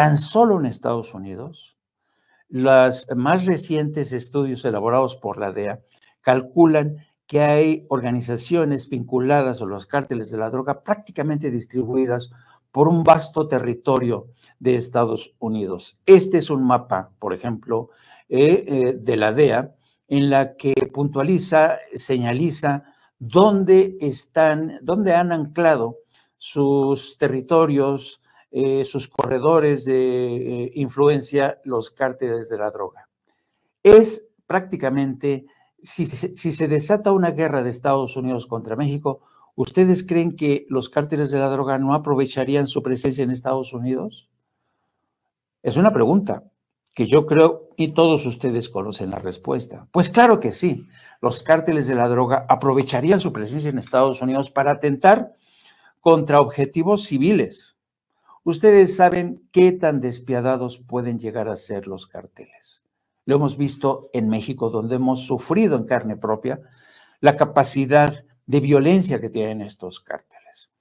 Tan solo en Estados Unidos, los más recientes estudios elaborados por la DEA calculan que hay organizaciones vinculadas a los cárteles de la droga prácticamente distribuidas por un vasto territorio de Estados Unidos. Este es un mapa, por ejemplo, eh, eh, de la DEA, en la que puntualiza, señaliza dónde están, dónde han anclado sus territorios, eh, sus corredores de eh, influencia, los cárteles de la droga. Es prácticamente, si se desata una guerra de Estados Unidos contra México, ¿ustedes creen que los cárteles de la droga no aprovecharían su presencia en Estados Unidos? Es una pregunta que yo creo y todos ustedes conocen la respuesta. Pues claro que sí, los cárteles de la droga aprovecharían su presencia en Estados Unidos para atentar contra objetivos civiles, Ustedes saben qué tan despiadados pueden llegar a ser los carteles. Lo hemos visto en México, donde hemos sufrido en carne propia la capacidad de violencia que tienen estos cárteles.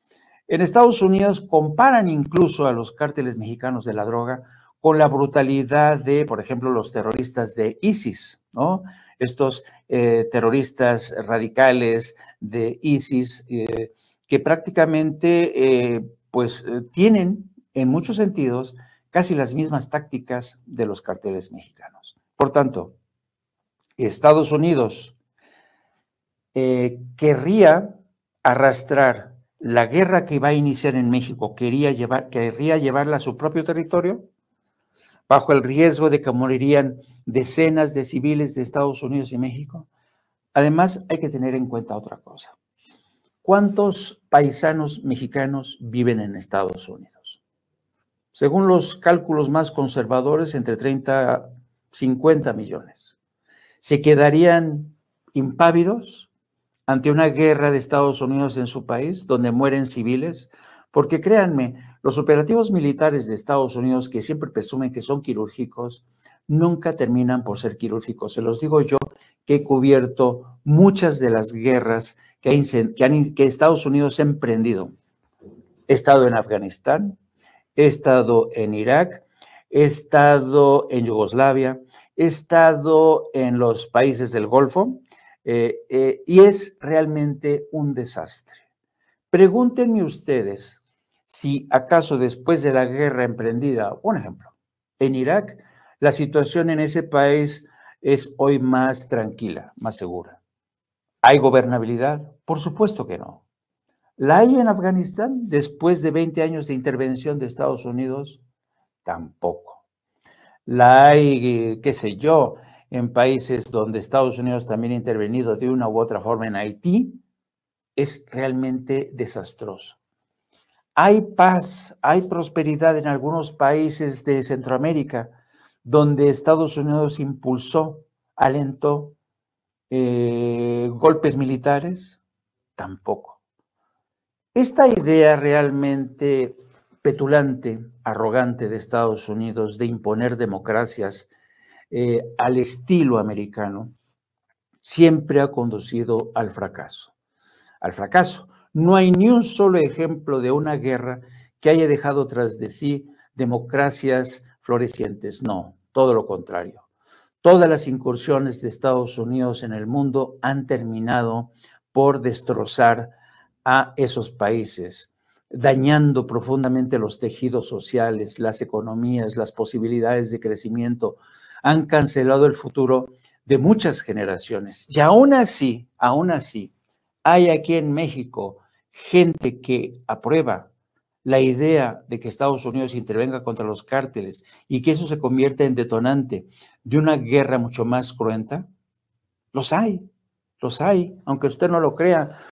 En Estados Unidos comparan incluso a los cárteles mexicanos de la droga con la brutalidad de, por ejemplo, los terroristas de ISIS, ¿no? Estos eh, terroristas radicales de ISIS eh, que prácticamente eh, pues tienen en muchos sentidos casi las mismas tácticas de los carteles mexicanos. Por tanto, Estados Unidos eh, querría arrastrar la guerra que va a iniciar en México, quería querría llevarla a su propio territorio, bajo el riesgo de que morirían decenas de civiles de Estados Unidos y México. Además, hay que tener en cuenta otra cosa. ¿Cuántos paisanos mexicanos viven en Estados Unidos? Según los cálculos más conservadores, entre 30 a 50 millones. Se quedarían impávidos ante una guerra de Estados Unidos en su país, donde mueren civiles, porque créanme, los operativos militares de Estados Unidos, que siempre presumen que son quirúrgicos, nunca terminan por ser quirúrgicos. Se los digo yo, que he cubierto muchas de las guerras que, que Estados Unidos ha emprendido. He estado en Afganistán, he estado en Irak, he estado en Yugoslavia, he estado en los países del Golfo eh, eh, y es realmente un desastre. Pregúntenme ustedes si acaso después de la guerra emprendida, un ejemplo, en Irak, la situación en ese país es hoy más tranquila, más segura. ¿Hay gobernabilidad? Por supuesto que no. La hay en Afganistán después de 20 años de intervención de Estados Unidos, tampoco. La hay, eh, qué sé yo, en países donde Estados Unidos también ha intervenido de una u otra forma en Haití, es realmente desastroso. Hay paz, hay prosperidad en algunos países de Centroamérica donde Estados Unidos impulsó, alentó eh, golpes militares, tampoco. Esta idea realmente petulante, arrogante de Estados Unidos de imponer democracias eh, al estilo americano, siempre ha conducido al fracaso. Al fracaso. No hay ni un solo ejemplo de una guerra que haya dejado tras de sí democracias florecientes. No, todo lo contrario. Todas las incursiones de Estados Unidos en el mundo han terminado por destrozar a esos países, dañando profundamente los tejidos sociales, las economías, las posibilidades de crecimiento, han cancelado el futuro de muchas generaciones. Y aún así, aún así, hay aquí en México gente que aprueba la idea de que Estados Unidos intervenga contra los cárteles y que eso se convierta en detonante de una guerra mucho más cruenta. Los hay, los hay, aunque usted no lo crea.